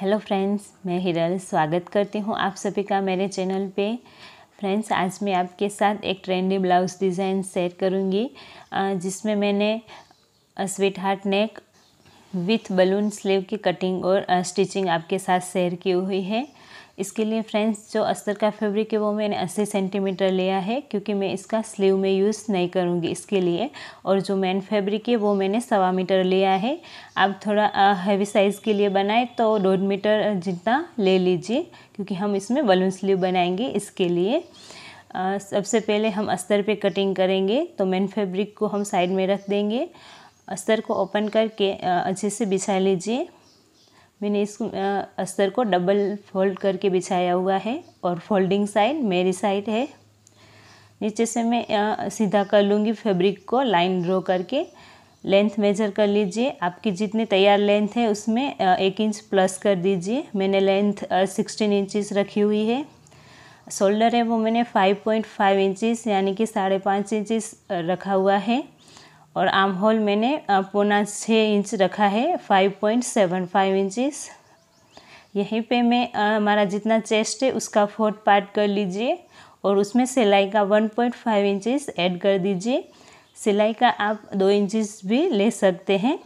hello friends मैं हिरल स्वागत करती हूँ आप सभी का मेरे चैनल पे फ्रेंड्स आज मैं आपके साथ एक ट्रेंडी ब्लाउज़ डिज़ाइन शेयर करूँगी जिसमें मैंने sweetheart neck with balloon sleeve की कटिंग और स्टिचिंग आपके साथ शेयर की हुई है इसके लिए फ्रेंड्स जो अस्तर का फैब्रिक है वो मैंने अस्सी सेंटीमीटर लिया है क्योंकि मैं इसका स्लीव में यूज़ नहीं करूँगी इसके लिए और जो मेन फैब्रिक है वो मैंने सवा मीटर लिया है आप थोड़ा हैवी साइज़ के लिए बनाए तो डेढ़ मीटर जितना ले लीजिए क्योंकि हम इसमें बलून स्लीव बनाएंगे इसके लिए सबसे पहले हम अस्तर पर कटिंग करेंगे तो मेन फेब्रिक को हम साइड में रख देंगे अस्तर को ओपन करके अच्छे से बिछा लीजिए मैंने इस अस्तर को डबल फोल्ड करके बिछाया हुआ है और फोल्डिंग साइड मेरी साइड है नीचे से मैं सीधा कर लूँगी फैब्रिक को लाइन ड्रॉ करके लेंथ मेजर कर लीजिए आपकी जितनी तैयार लेंथ है उसमें एक इंच प्लस कर दीजिए मैंने लेंथ सिक्सटीन इंचिस रखी हुई है शोल्डर है वो मैंने फाइव पॉइंट फाइव इंचिस यानी कि साढ़े पाँच इंचिस रखा हुआ है और आर्म होल मैंने पौना छः इंच रखा है five point seven five inches यहीं पे मैं हमारा जितना चेस्ट है उसका फोर्थ पार्ट कर लीजिए और उसमें सिलाई का one point five inches add कर दीजिए सिलाई का आप दो इंचज़ भी ले सकते हैं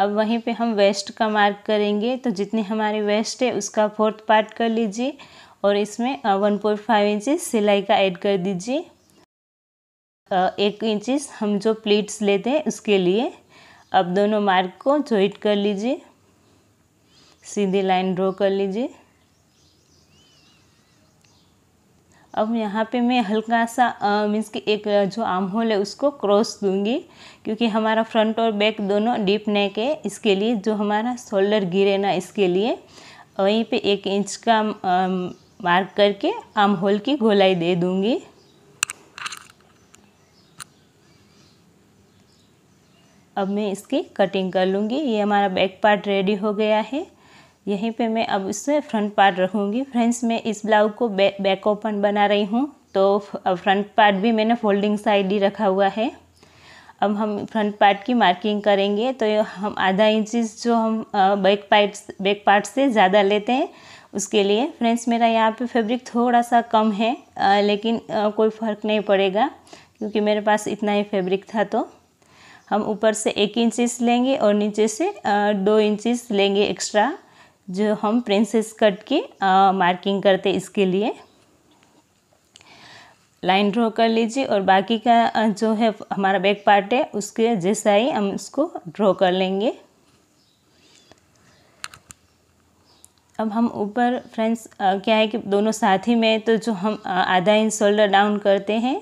अब वहीं पे हम वेस्ट का मार्क करेंगे तो जितनी हमारी वेस्ट है उसका फोर्थ पार्ट कर लीजिए और इसमें वन पॉइंट फाइव इंचिस सिलाई का ऐड कर दीजिए एक इंचिस हम जो प्लीट्स लेते हैं उसके लिए अब दोनों मार्क को जॉइट कर लीजिए सीधी लाइन ड्रॉ कर लीजिए अब यहाँ पे मैं हल्का सा मीन्स कि एक जो आर्म होल है उसको क्रॉस दूंगी क्योंकि हमारा फ्रंट और बैक दोनों डीप नेक है इसके लिए जो हमारा शोल्डर गिरे ना इसके लिए वहीं पे एक इंच का मार्क करके आर्म होल की गोलाई दे दूंगी अब मैं इसकी कटिंग कर लूँगी ये हमारा बैक पार्ट रेडी हो गया है यहीं पे मैं अब इससे फ्रंट पार्ट रखूँगी फ्रेंड्स मैं इस ब्लाउज को बैक ओपन बना रही हूँ तो अब फ्रंट पार्ट भी मैंने फोल्डिंग साइड ही रखा हुआ है अब हम फ्रंट पार्ट की मार्किंग करेंगे तो हम आधा इंचिस जो हम बैक पार्ट बैक पार्ट से ज़्यादा लेते हैं उसके लिए फ्रेंड्स मेरा यहाँ पे फैब्रिक थोड़ा सा कम है आ, लेकिन आ, कोई फ़र्क नहीं पड़ेगा क्योंकि मेरे पास इतना ही फैब्रिक था तो हम ऊपर से एक इंचिस लेंगे और नीचे से दो इंचिस लेंगे एक्स्ट्रा जो हम प्रिंसेस कट की मार्किंग करते इसके लिए लाइन ड्रॉ कर लीजिए और बाकी का जो है हमारा बैक पार्ट है उसके जैसा ही हम इसको ड्रॉ कर लेंगे अब हम ऊपर फ्रेंड्स क्या है कि दोनों साथ ही में तो जो हम आधा इंच शोल्डर डाउन करते हैं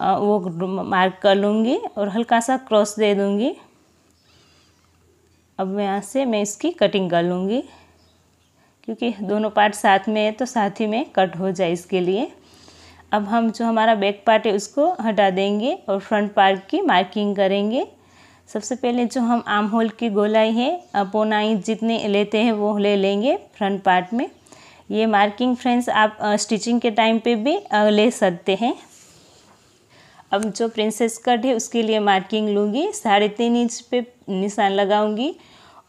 वो मार्क कर लूँगी और हल्का सा क्रॉस दे दूँगी अब यहाँ से मैं इसकी कटिंग कर लूँगी क्योंकि दोनों पार्ट साथ में है तो साथ ही में कट हो जाए इसके लिए अब हम जो हमारा बैक पार्ट है उसको हटा देंगे और फ्रंट पार्ट की मार्किंग करेंगे सबसे पहले जो हम आम होल की गोलाई है पौना इंच जितने लेते हैं वो ले लेंगे फ्रंट पार्ट में ये मार्किंग फ्रेंड्स आप स्टिचिंग के टाइम पे भी ले सकते हैं अब जो प्रिंसेस कट है उसके लिए मार्किंग लूँगी साढ़े तीन इंच पे निशान लगाऊंगी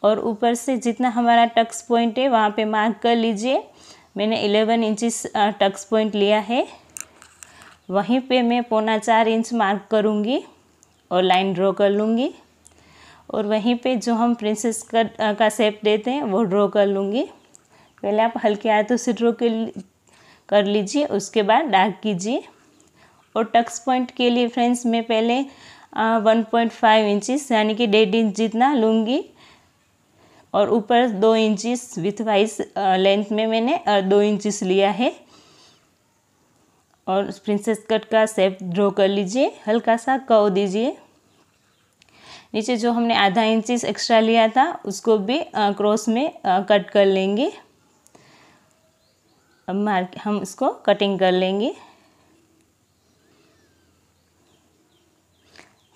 और ऊपर से जितना हमारा टक्स पॉइंट है वहाँ पे मार्क कर लीजिए मैंने इलेवन इंचिस टक्स पॉइंट लिया है वहीं पे मैं पौना चार इंच मार्क करूँगी और लाइन ड्रॉ कर लूँगी और वहीं पे जो हम प्रिंसेस कट का सेप देते हैं वो ड्रॉ कर लूँगी पहले आप हल्के हाथों से ड्रॉ कर लीजिए उसके बाद डार्क कीजिए और टक्स पॉइंट के लिए फ्रेंड्स मैं पहले वन पॉइंट फाइव इंचिस यानी कि डेढ़ इंच जितना लूँगी और ऊपर दो इंचिस विथ वाइज लेंथ में मैंने दो इंचिस लिया है और प्रिंसेस कट का सेप ड्रॉ कर लीजिए हल्का सा कव दीजिए नीचे जो हमने आधा इंचिस एक्स्ट्रा लिया था उसको भी क्रॉस में आ, कट कर लेंगे अब मार्क हम इसको कटिंग कर लेंगे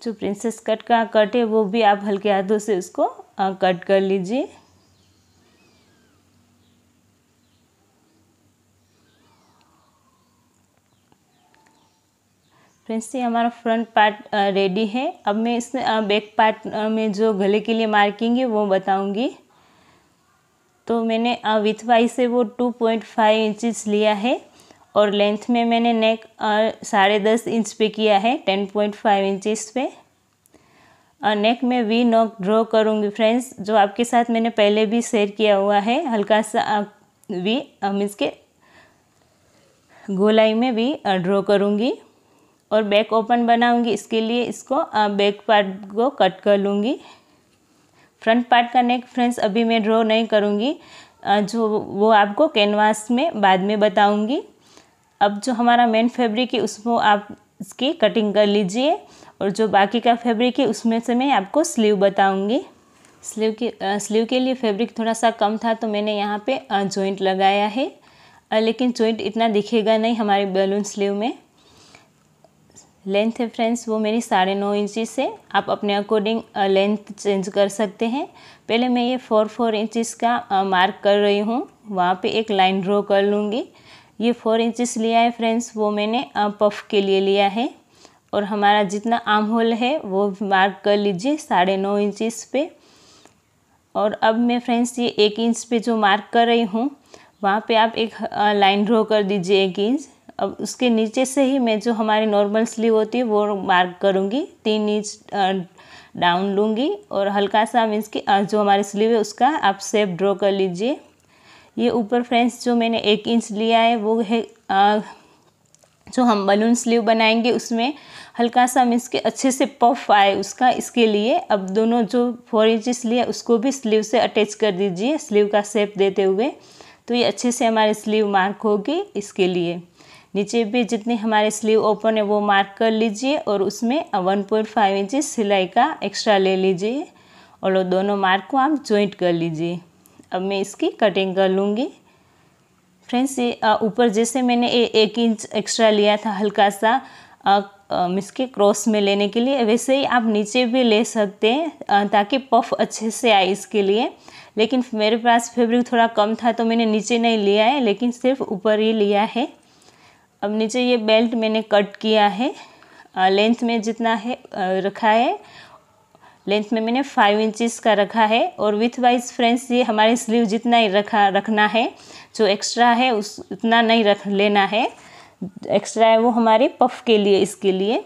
जो प्रिंसेस कट का कट है वो भी आप हल्के हाथों से उसको कट कर लीजिए फ्रेंड्स ये हमारा फ्रंट पार्ट रेडी है अब मैं इसमें बैक पार्ट में जो गले के लिए मार्किंग है वो बताऊंगी तो मैंने विथ वाई से वो टू पॉइंट फाइव इंचज़ लिया है और लेंथ में मैंने नेक साढ़े दस इंच पे किया है टेन पॉइंट फाइव इंचिस पे और नेक में वी नॉक ड्रॉ करूँगी फ्रेंड्स जो आपके साथ मैंने पहले भी शेयर किया हुआ है हल्का सा आप वी मीन्स के गोलाई में भी ड्रॉ करूँगी और बैक ओपन बनाऊँगी इसके लिए इसको बैक पार्ट को कट कर लूँगी फ्रंट पार्ट का नेक फ्रेंड्स अभी मैं ड्रॉ नहीं करूँगी जो वो आपको कैनवास में बाद में बताऊँगी अब जो हमारा मेन फैब्रिक है उसमें आप इसकी कटिंग कर लीजिए और जो बाकी का फैब्रिक है उसमें से मैं आपको स्लीव बताऊंगी स्लीव की स्लीव के लिए फैब्रिक थोड़ा सा कम था तो मैंने यहाँ पे जॉइंट लगाया है लेकिन जॉइंट इतना दिखेगा नहीं हमारे बैलून स्लीव में लेंथ है फ्रेंड्स वो मेरी साढ़े नौ इंचिस है आप अपने अकॉर्डिंग लेंथ चेंज कर सकते हैं पहले मैं ये फोर फोर इंचिस का मार्क कर रही हूँ वहाँ पे एक लाइन ड्रॉ कर लूँगी ये फोर इंचिस लिया है फ्रेंड्स वो मैंने पफ के लिए लिया है और हमारा जितना आम होल है वो मार्क कर लीजिए साढ़े नौ इंचिस पे और अब मैं फ्रेंड्स ये एक इंच पे जो मार्क कर रही हूँ वहाँ पे आप एक लाइन ड्रॉ कर दीजिए एक इंच अब उसके नीचे से ही मैं जो हमारी नॉर्मल स्लीव होती है वो मार्क करूँगी तीन इंच डाउन लूँगी और हल्का सा मीन्स की जो हमारी स्लीव है उसका आप सेप ड्रॉ कर लीजिए ये ऊपर फ्रेंड्स जो मैंने एक इंच लिया है वो है आ, जो हम बलून स्लीव बनाएंगे उसमें हल्का सा मीन्स के अच्छे से पफ आए उसका इसके लिए अब दोनों जो फोर इंचेस लिया उसको भी स्लीव से अटैच कर दीजिए स्लीव का शेप देते हुए तो ये अच्छे से हमारे स्लीव मार्क होगी इसके लिए नीचे भी जितने हमारे स्लीव ओपन है वो मार्क कर लीजिए और उसमें वन पॉइंट फाइव इंचज सिलाई का एक्स्ट्रा ले लीजिए और दोनों मार्क को आप ज्वाइंट कर लीजिए अब मैं इसकी कटिंग कर लूँगी फ्रेंड्स ये ऊपर जैसे मैंने ए, एक इंच एक्स्ट्रा लिया था हल्का सा आ, इसके क्रॉस में लेने के लिए वैसे ही आप नीचे भी ले सकते हैं ताकि पफ अच्छे से आए इसके लिए लेकिन मेरे पास फैब्रिक थोड़ा कम था तो मैंने नीचे नहीं लिया है लेकिन सिर्फ ऊपर ही लिया है अब नीचे ये बेल्ट मैंने कट किया है लेंथ में जितना है रखा है लेंथ में मैंने फाइव इंचिस का रखा है और विथ वाइज फ्रेंड्स ये हमारे स्लीव जितना ही रखा रखना है जो एक्स्ट्रा है उस उतना नहीं रख लेना है एक्स्ट्रा है वो हमारे पफ के लिए इसके लिए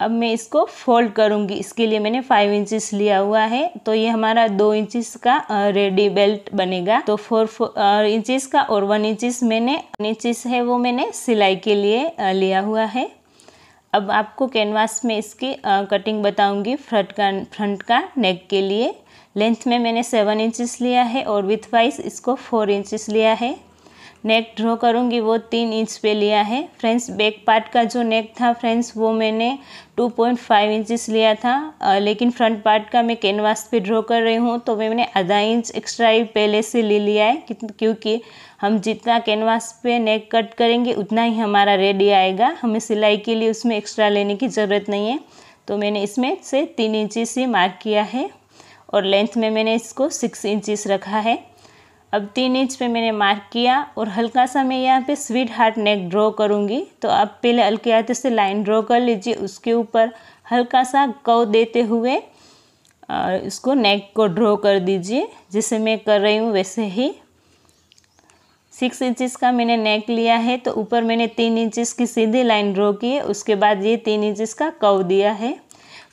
अब मैं इसको फोल्ड करूँगी इसके लिए मैंने फाइव इंचिस लिया हुआ है तो ये हमारा दो इंचिस का रेडी बेल्ट बनेगा तो फोर फोर इंचिस का और वन इंचिस मैंने वन इंचज़ है वो मैंने सिलाई के लिए लिया हुआ है अब आपको कैनवास में इसकी कटिंग बताऊंगी फ्रंट का फ्रंट का नेक के लिए लेंथ में मैंने सेवन इंचज़ लिया है और विथ वाइज इसको फोर इंचेस लिया है नेक ड्रॉ करूँगी वो तीन इंच पे लिया है फ्रेंड्स बैक पार्ट का जो नेक था फ्रेंड्स वो मैंने 2.5 पॉइंट इंचिस लिया था लेकिन फ्रंट पार्ट का मैं कैनवास पे ड्रॉ कर रही हूँ तो मैंने आधा इंच एक्स्ट्रा ही पहले से ले लिया है क्योंकि हम जितना कैनवास पे नेक कट करेंगे उतना ही हमारा रेडी आएगा हमें सिलाई के लिए उसमें एक्स्ट्रा लेने की ज़रूरत नहीं है तो मैंने इसमें से तीन इंचिस ही मार्क किया है और लेंथ में मैंने इसको सिक्स इंचिस रखा है अब तीन इंच पे मैंने मार्क किया और हल्का सा मैं यहाँ पे स्वीट हार्ट नेक ड्रॉ करूँगी तो आप पहले हल्के हाथ से लाइन ड्रॉ कर लीजिए उसके ऊपर हल्का सा कव देते हुए इसको नेक को ड्रॉ कर दीजिए जैसे मैं कर रही हूँ वैसे ही सिक्स इंचिस का मैंने नेक लिया है तो ऊपर मैंने तीन इंचिस की सीधी लाइन ड्रॉ की है उसके बाद ये तीन इंचिस का कव दिया है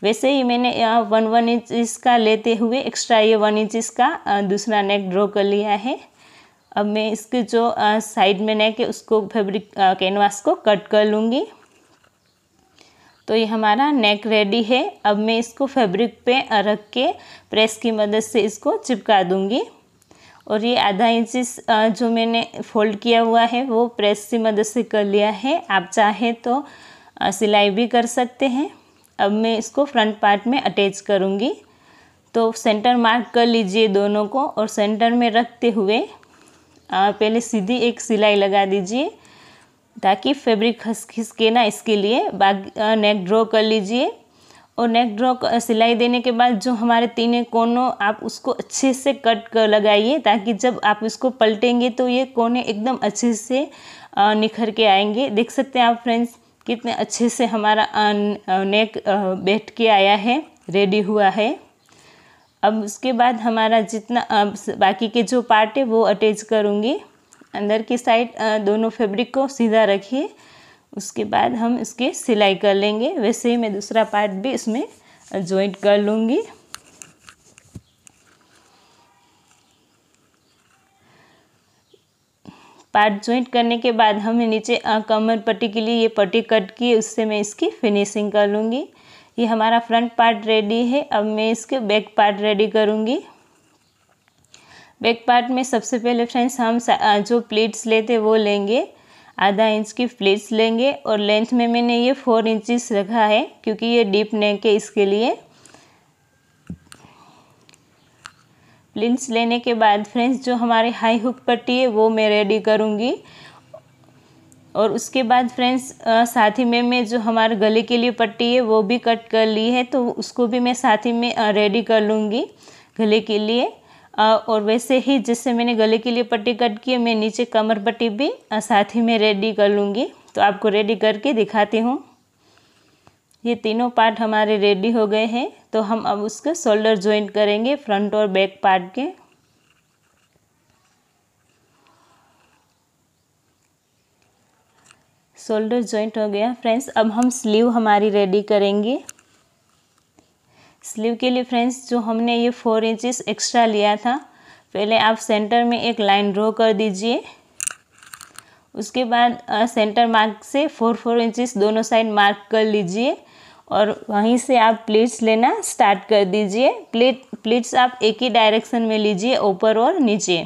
वैसे ही मैंने वन वन इंच इसका लेते हुए एक्स्ट्रा ये वन इंच इसका दूसरा नेक ड्रॉ कर लिया है अब मैं इसके जो साइड में नेक है उसको फैब्रिक कैनवास को कट कर लूँगी तो ये हमारा नेक रेडी है अब मैं इसको फैब्रिक पे रख के प्रेस की मदद से इसको चिपका दूँगी और ये आधा इंच जो मैंने फोल्ड किया हुआ है वो प्रेस की मदद से कर लिया है आप चाहें तो सिलाई भी कर सकते हैं अब मैं इसको फ्रंट पार्ट में अटैच करूँगी तो सेंटर मार्क कर लीजिए दोनों को और सेंटर में रखते हुए आ, पहले सीधी एक सिलाई लगा दीजिए ताकि फैब्रिक खस खिसके ना इसके लिए बाकी नेक ड्रॉ कर लीजिए और नेक ड्रॉ सिलाई देने के बाद जो हमारे तीनों कोनों आप उसको अच्छे से कट कर लगाइए ताकि जब आप इसको पलटेंगे तो ये कोने एकदम अच्छे से निखर के आएंगे देख सकते हैं आप फ्रेंड्स कितने अच्छे से हमारा नेक बैठ के आया है रेडी हुआ है अब उसके बाद हमारा जितना अब बाकी के जो पार्ट है वो अटैच करूँगी अंदर की साइड दोनों फैब्रिक को सीधा रखिए उसके बाद हम इसके सिलाई कर लेंगे वैसे ही मैं दूसरा पार्ट भी इसमें जॉइंट कर लूँगी पार्ट ज्वाइंट करने के बाद हमें नीचे कमर पट्टी के लिए ये पट्टी कट की उससे मैं इसकी फिनिशिंग कर लूँगी ये हमारा फ्रंट पार्ट रेडी है अब मैं इसके बैक पार्ट रेडी करूँगी बैक पार्ट में सबसे पहले फ्रेंड्स हम जो प्लेट्स लेते वो लेंगे आधा इंच की प्लेट्स लेंगे और लेंथ में मैंने ये फोर इंचिस रखा है क्योंकि ये डीप नेक है इसके लिए प्लिंस लेने के बाद फ्रेंड्स जो हमारे हाई हुक पट्टी है वो मैं रेडी करूँगी और उसके बाद फ्रेंड्स साथ ही में मैं जो हमारे गले के लिए पट्टी है वो भी कट कर ली है तो उसको भी मैं साथ ही में रेडी कर लूँगी गले के लिए और वैसे ही जैसे मैंने गले के लिए पट्टी कट की है मैं नीचे कमर पट्टी भी साथ ही में रेडी कर लूँगी तो आपको रेडी करके दिखाती हूँ ये तीनों पार्ट हमारे रेडी हो गए हैं तो हम अब उसके शोल्डर ज्वाइंट करेंगे फ्रंट और बैक पार्ट के शोल्डर ज्वाइंट हो गया फ्रेंड्स अब हम स्लीव हमारी रेडी करेंगे स्लीव के लिए फ्रेंड्स जो हमने ये फोर इंचेस एक्स्ट्रा लिया था पहले आप सेंटर में एक लाइन ड्रॉ कर दीजिए उसके बाद सेंटर मार्क से फोर फोर इंचेस दोनों साइड मार्क कर लीजिए और वहीं से आप प्लीट्स लेना स्टार्ट कर दीजिए प्लीट प्लीट्स आप एक ही डायरेक्शन में लीजिए ऊपर और नीचे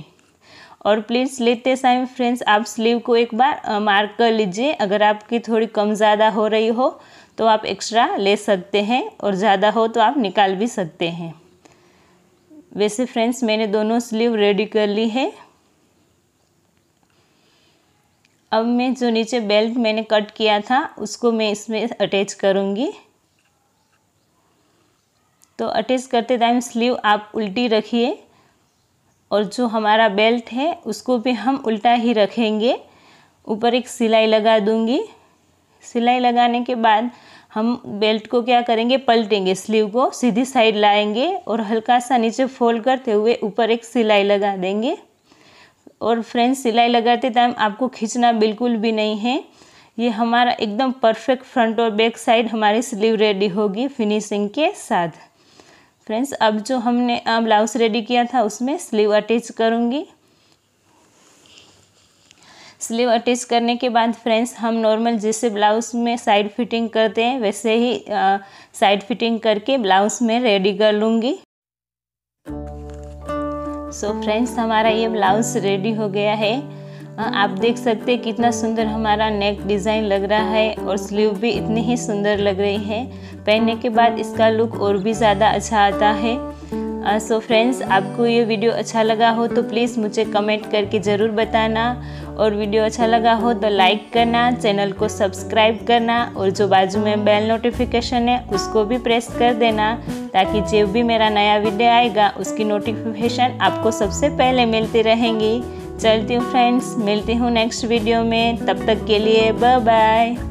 और प्लीट्स लेते समय फ्रेंड्स आप स्लीव को एक बार मार्क कर लीजिए अगर आपकी थोड़ी कम ज़्यादा हो रही हो तो आप एक्स्ट्रा ले सकते हैं और ज़्यादा हो तो आप निकाल भी सकते हैं वैसे फ्रेंड्स मैंने दोनों स्लीव रेडी कर ली है अब मैं जो नीचे बेल्ट मैंने कट किया था उसको मैं इसमें अटैच करूँगी तो अटैच करते टाइम स्लीव आप उल्टी रखिए और जो हमारा बेल्ट है उसको भी हम उल्टा ही रखेंगे ऊपर एक सिलाई लगा दूंगी सिलाई लगाने के बाद हम बेल्ट को क्या करेंगे पलटेंगे स्लीव को सीधी साइड लाएंगे और हल्का सा नीचे फोल्ड करते हुए ऊपर एक सिलाई लगा देंगे और फ्रेंड्स सिलाई लगाते टाइम आपको खींचना बिल्कुल भी नहीं है ये हमारा एकदम परफेक्ट फ्रंट और बैक साइड हमारी स्लीव रेडी होगी फिनिशिंग के साथ फ्रेंड्स अब जो हमने ब्लाउज रेडी किया था उसमें स्लीव अटैच करूँगी स्लीव अटैच करने के बाद फ्रेंड्स हम नॉर्मल जैसे ब्लाउज में साइड फिटिंग करते हैं वैसे ही साइड फिटिंग करके ब्लाउज में रेडी कर लूँगी सो so फ्रेंड्स हमारा ये ब्लाउज रेडी हो गया है हाँ, आप देख सकते हैं कितना सुंदर हमारा नेक डिज़ाइन लग रहा है और स्लीव भी इतनी ही सुंदर लग रही है पहनने के बाद इसका लुक और भी ज़्यादा अच्छा आता है सो uh, फ्रेंड्स so आपको ये वीडियो अच्छा लगा हो तो प्लीज़ मुझे कमेंट करके ज़रूर बताना और वीडियो अच्छा लगा हो तो लाइक करना चैनल को सब्सक्राइब करना और जो बाजू में बेल नोटिफिकेशन है उसको भी प्रेस कर देना ताकि जब भी मेरा नया वीडियो आएगा उसकी नोटिफिकेशन आपको सबसे पहले मिलती रहेंगी चलती हूँ फ्रेंड्स मिलती हूँ नेक्स्ट वीडियो में तब तक के लिए बाय बाय